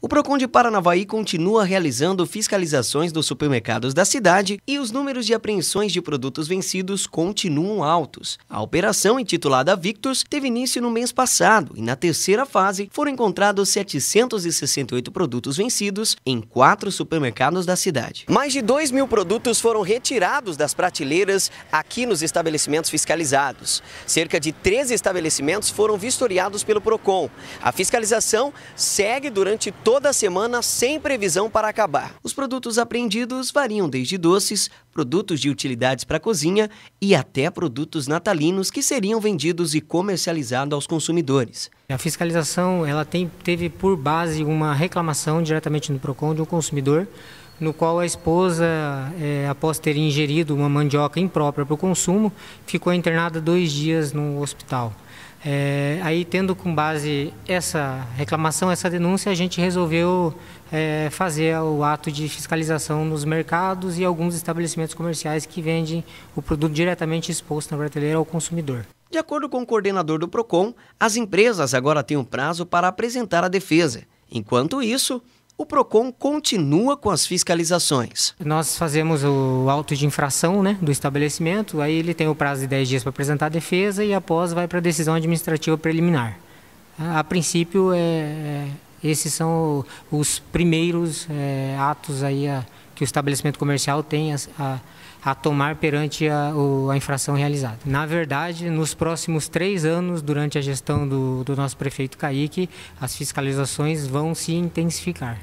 O Procon de Paranavaí continua realizando fiscalizações dos supermercados da cidade e os números de apreensões de produtos vencidos continuam altos. A operação, intitulada Victus, teve início no mês passado e na terceira fase foram encontrados 768 produtos vencidos em quatro supermercados da cidade. Mais de 2 mil produtos foram retirados das prateleiras aqui nos estabelecimentos fiscalizados. Cerca de 13 estabelecimentos foram vistoriados pelo Procon. A fiscalização segue durante todo toda semana sem previsão para acabar. Os produtos apreendidos variam desde doces, produtos de utilidades para cozinha e até produtos natalinos que seriam vendidos e comercializados aos consumidores. A fiscalização ela tem, teve por base uma reclamação diretamente no Procon de um consumidor no qual a esposa, é, após ter ingerido uma mandioca imprópria para o consumo, ficou internada dois dias no hospital. É, aí, tendo com base essa reclamação, essa denúncia, a gente resolveu é, fazer o ato de fiscalização nos mercados e alguns estabelecimentos comerciais que vendem o produto diretamente exposto na prateleira ao consumidor. De acordo com o coordenador do PROCON, as empresas agora têm um prazo para apresentar a defesa. Enquanto isso, o PROCON continua com as fiscalizações. Nós fazemos o auto de infração né, do estabelecimento, aí ele tem o prazo de 10 dias para apresentar a defesa e após vai para a decisão administrativa preliminar. A, princípio, é, é esses são os primeiros é, atos aí a, que o estabelecimento comercial tem a, a, a tomar perante a, o, a, infração realizada. Na verdade, nos próximos três anos, durante a gestão do, do nosso prefeito Caíque, as fiscalizações vão se intensificar.